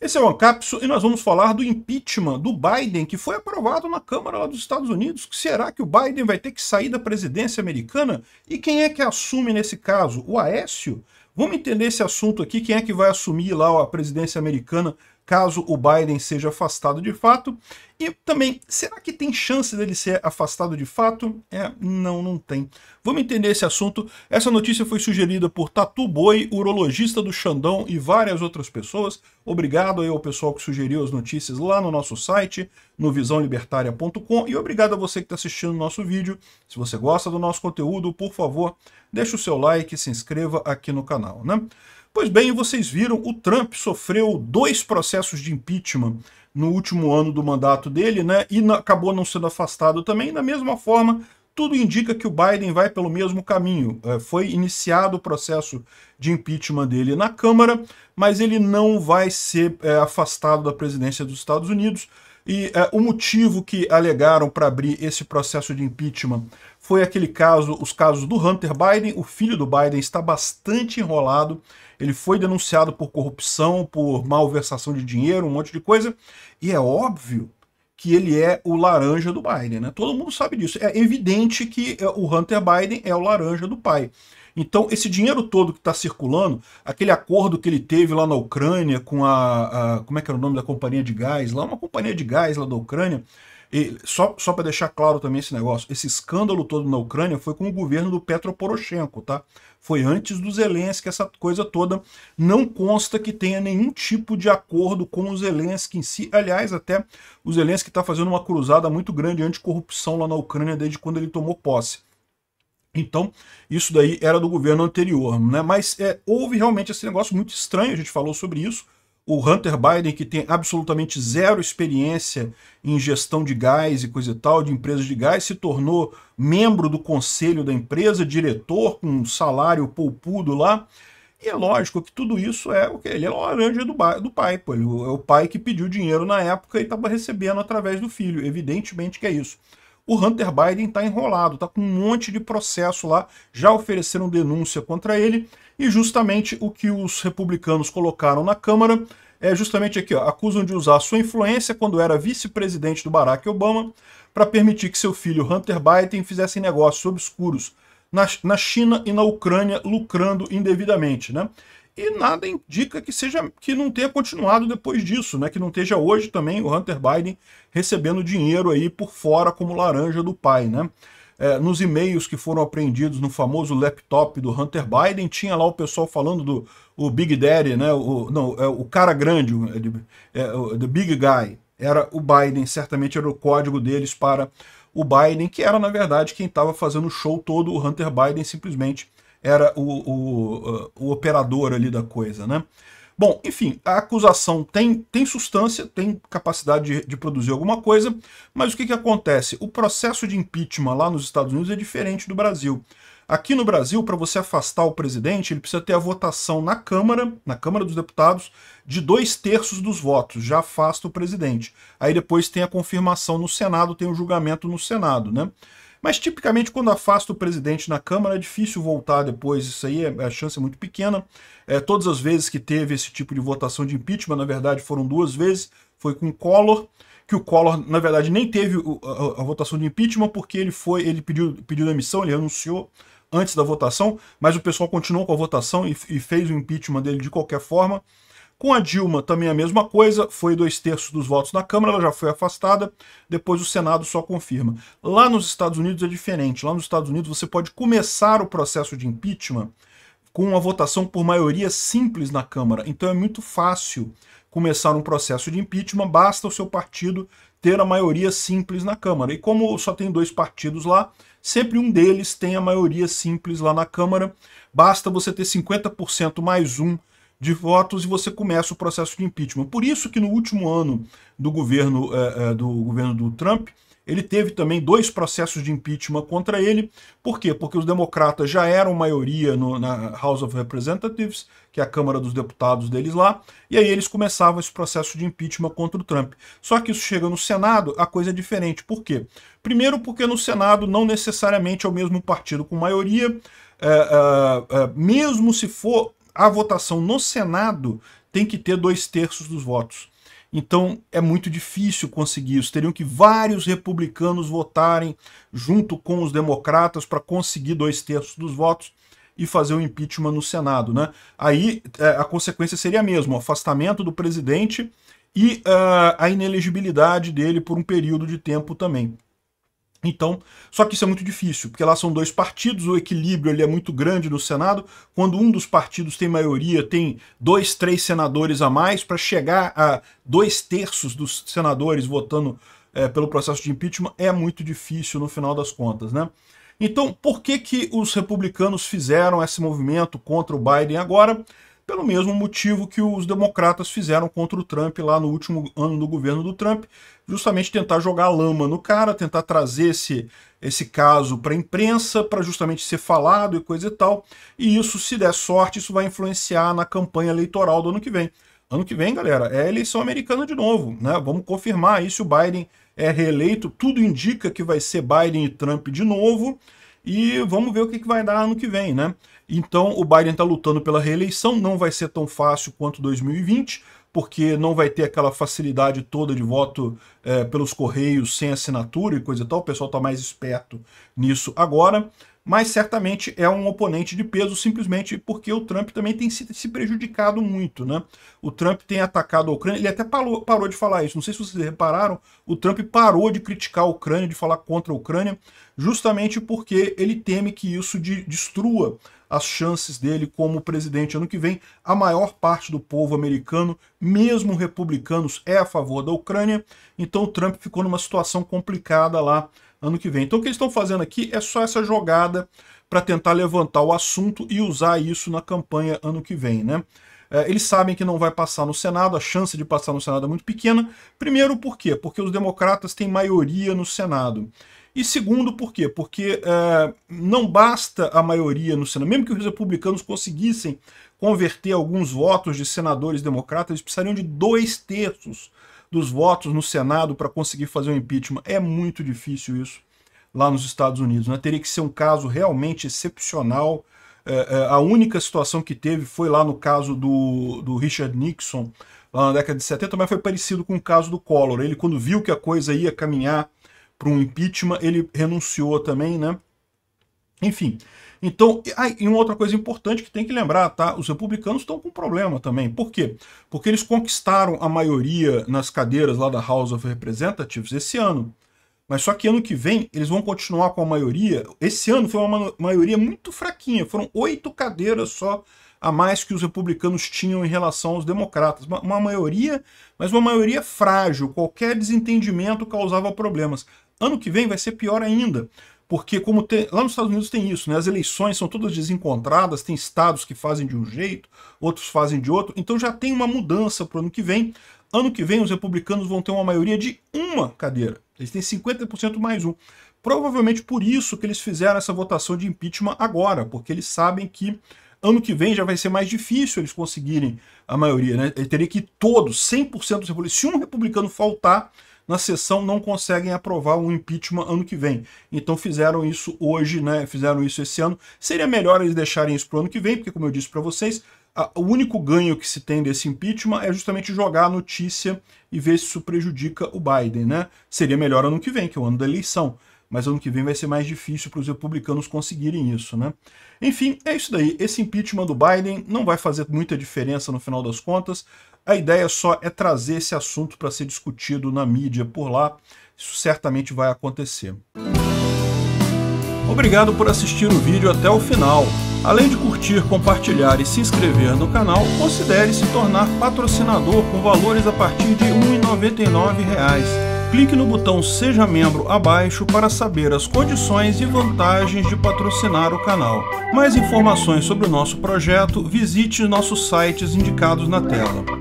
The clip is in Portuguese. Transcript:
Esse é o Ancapso e nós vamos falar do impeachment do Biden, que foi aprovado na Câmara lá dos Estados Unidos. Será que o Biden vai ter que sair da presidência americana? E quem é que assume nesse caso? O Aécio? Vamos entender esse assunto aqui, quem é que vai assumir lá a presidência americana caso o Biden seja afastado de fato. E também, será que tem chance dele ser afastado de fato? É, não, não tem. Vamos entender esse assunto. Essa notícia foi sugerida por Tatu Boi, urologista do Xandão e várias outras pessoas. Obrigado aí ao pessoal que sugeriu as notícias lá no nosso site, no visãolibertaria.com. E obrigado a você que está assistindo o nosso vídeo. Se você gosta do nosso conteúdo, por favor, deixe o seu like e se inscreva aqui no canal, né? Pois bem, vocês viram, o Trump sofreu dois processos de impeachment no último ano do mandato dele, né? E acabou não sendo afastado também. Da mesma forma, tudo indica que o Biden vai pelo mesmo caminho. É, foi iniciado o processo de impeachment dele na Câmara, mas ele não vai ser é, afastado da presidência dos Estados Unidos. E é, o motivo que alegaram para abrir esse processo de impeachment foi aquele caso, os casos do Hunter Biden, o filho do Biden está bastante enrolado, ele foi denunciado por corrupção, por malversação de dinheiro, um monte de coisa, e é óbvio que ele é o laranja do Biden, né? Todo mundo sabe disso. É evidente que é, o Hunter Biden é o laranja do pai. Então, esse dinheiro todo que está circulando, aquele acordo que ele teve lá na Ucrânia com a, a, Como é que era o nome da companhia de gás? Lá, uma companhia de gás lá da Ucrânia, só só para deixar claro também esse negócio, esse escândalo todo na Ucrânia foi com o governo do Petro Poroshenko, tá? Foi antes do Zelensky essa coisa toda. Não consta que tenha nenhum tipo de acordo com o Zelensky em si. Aliás, até o Zelensky está fazendo uma cruzada muito grande anticorrupção lá na Ucrânia desde quando ele tomou posse. Então, isso daí era do governo anterior, né? Mas é, houve realmente esse negócio muito estranho, a gente falou sobre isso o Hunter Biden, que tem absolutamente zero experiência em gestão de gás e coisa e tal, de empresas de gás, se tornou membro do conselho da empresa, diretor, com um salário poupudo lá. E é lógico que tudo isso é o que? Ele é laranja do, do pai, pô. Ele, é o pai que pediu dinheiro na época e estava recebendo através do filho. Evidentemente que é isso o Hunter Biden está enrolado, está com um monte de processo lá, já ofereceram denúncia contra ele, e justamente o que os republicanos colocaram na Câmara é justamente aqui, ó, acusam de usar sua influência quando era vice-presidente do Barack Obama para permitir que seu filho Hunter Biden fizesse negócios obscuros na, na China e na Ucrânia lucrando indevidamente, né? e nada indica que seja que não tenha continuado depois disso, né? Que não esteja hoje também o Hunter Biden recebendo dinheiro aí por fora como laranja do pai, né? É, nos e-mails que foram apreendidos no famoso laptop do Hunter Biden, tinha lá o pessoal falando do o Big Daddy, né? O, não, é, o cara grande, o, é, o, The Big Guy, era o Biden, certamente era o código deles para o Biden, que era, na verdade, quem estava fazendo o show todo, o Hunter Biden simplesmente era o, o, o operador ali da coisa, né? Bom, enfim, a acusação tem, tem substância, tem capacidade de, de, produzir alguma coisa, mas o que, que acontece? O processo de impeachment lá nos Estados Unidos é diferente do Brasil. Aqui no Brasil, para você afastar o presidente, ele precisa ter a votação na Câmara, na Câmara dos Deputados, de dois terços dos votos, já afasta o presidente. Aí depois tem a confirmação no Senado, tem o julgamento no Senado, né? Mas tipicamente quando afasta o presidente na Câmara é difícil voltar depois, isso aí é, é, a chance é muito pequena. É, todas as vezes que teve esse tipo de votação de impeachment, na verdade foram duas vezes, foi com Collor, que o Collor, na verdade, nem teve a, a, a votação de impeachment porque ele foi, ele pediu, pediu demissão, ele renunciou antes da votação, mas o pessoal continuou com a votação e, e fez o impeachment dele de qualquer forma. Com a Dilma também a mesma coisa, foi dois terços dos votos na Câmara, ela já foi afastada, depois o Senado só confirma. Lá nos Estados Unidos é diferente, lá nos Estados Unidos você pode começar o processo de impeachment com uma votação por maioria simples na Câmara, então é muito fácil começar um processo de impeachment, basta o seu partido ter a maioria simples na Câmara. E como só tem dois partidos lá, sempre um deles tem a maioria simples lá na Câmara. Basta você ter 50% mais um de votos e você começa o processo de impeachment. Por isso que no último ano do governo, é, é, do, governo do Trump, ele teve também dois processos de impeachment contra ele. Por quê? Porque os democratas já eram maioria no, na House of Representatives, que é a Câmara dos Deputados deles lá, e aí eles começavam esse processo de impeachment contra o Trump. Só que isso chega no Senado, a coisa é diferente. Por quê? Primeiro, porque no Senado não necessariamente é o mesmo partido com maioria. É, é, é, mesmo se for a votação no Senado tem que ter dois terços dos votos. Então é muito difícil conseguir isso. Teriam que vários republicanos votarem junto com os democratas para conseguir dois terços dos votos e fazer o impeachment no Senado. Né? Aí é, a consequência seria a mesma, o afastamento do presidente e uh, a inelegibilidade dele por um período de tempo também. Então, só que isso é muito difícil, porque lá são dois partidos, o equilíbrio ele é muito grande no Senado. Quando um dos partidos tem maioria, tem dois, três senadores a mais, para chegar a dois terços dos senadores votando é, pelo processo de impeachment, é muito difícil no final das contas, né? Então, por que, que os republicanos fizeram esse movimento contra o Biden agora? pelo mesmo motivo que os democratas fizeram contra o Trump lá no último ano do governo do Trump, justamente tentar jogar lama no cara, tentar trazer esse, esse caso para a imprensa, para justamente ser falado e coisa e tal. E isso, se der sorte, isso vai influenciar na campanha eleitoral do ano que vem. Ano que vem, galera, é eleição americana de novo, né? Vamos confirmar aí se o Biden é reeleito. Tudo indica que vai ser Biden e Trump de novo. E vamos ver o que, que vai dar ano que vem, né? Então o Biden está lutando pela reeleição, não vai ser tão fácil quanto 2020, porque não vai ter aquela facilidade toda de voto é, pelos correios sem assinatura e coisa e tal. O pessoal está mais esperto nisso agora mas certamente é um oponente de peso simplesmente porque o Trump também tem se, se prejudicado muito, né? O Trump tem atacado a Ucrânia, ele até parou, parou de falar isso, não sei se vocês repararam, o Trump parou de criticar a Ucrânia, de falar contra a Ucrânia, justamente porque ele teme que isso de, destrua as chances dele como presidente ano que vem. A maior parte do povo americano, mesmo republicanos, é a favor da Ucrânia. Então o Trump ficou numa situação complicada lá ano que vem. Então o que eles estão fazendo aqui é só essa jogada para tentar levantar o assunto e usar isso na campanha ano que vem, né? É, eles sabem que não vai passar no Senado, a chance de passar no Senado é muito pequena. Primeiro, por quê? Porque os democratas têm maioria no Senado. E segundo, por quê? Porque é, não basta a maioria no Senado. Mesmo que os republicanos conseguissem converter alguns votos de senadores democratas, eles precisariam de dois terços dos votos no Senado para conseguir fazer um impeachment. É muito difícil isso lá nos Estados Unidos. Né? Teria que ser um caso realmente excepcional. É, é, a única situação que teve foi lá no caso do, do Richard Nixon, lá na década de 70, mas foi parecido com o caso do Collor. Ele, quando viu que a coisa ia caminhar para um impeachment, ele renunciou também, né? Enfim, então, e uma outra coisa importante que tem que lembrar, tá? Os republicanos estão com problema também. Por quê? Porque eles conquistaram a maioria nas cadeiras lá da House of Representatives esse ano. Mas só que ano que vem eles vão continuar com a maioria. Esse ano foi uma maioria muito fraquinha. Foram oito cadeiras só a mais que os republicanos tinham em relação aos democratas. uma, maioria, mas uma maioria frágil. Qualquer desentendimento causava problemas. Ano que vem vai ser pior ainda, porque como tem, lá nos Estados Unidos tem isso, né? As eleições são todas desencontradas, tem estados que fazem de um jeito, outros fazem de outro. Então já tem uma mudança para o ano que vem. Ano que vem os republicanos vão ter uma maioria de uma cadeira. Eles têm 50% mais um. Provavelmente por isso que eles fizeram essa votação de impeachment agora, porque eles sabem que ano que vem já vai ser mais difícil eles conseguirem a maioria, né? Ele teria que todos, 100% dos republicanos, se um republicano faltar, na sessão não conseguem aprovar um impeachment ano que vem. Então fizeram isso hoje, né? Fizeram isso esse ano. Seria melhor eles deixarem isso para o ano que vem, porque como eu disse para vocês, a, o único ganho que se tem desse impeachment é justamente jogar a notícia e ver se isso prejudica o Biden, né? Seria melhor ano que vem, que é o ano da eleição mas ano que vem vai ser mais difícil para os republicanos conseguirem isso, né? Enfim, é isso daí. Esse impeachment do Biden não vai fazer muita diferença no final das contas. A ideia só é trazer esse assunto para ser discutido na mídia por lá. Isso certamente vai acontecer. Obrigado por assistir o vídeo até o final. Além de curtir, compartilhar e se inscrever no canal, considere se tornar patrocinador com valores a partir de R$ 1,99 clique no botão Seja Membro abaixo para saber as condições e vantagens de patrocinar o canal. Mais informações sobre o nosso projeto, visite nossos sites indicados na tela.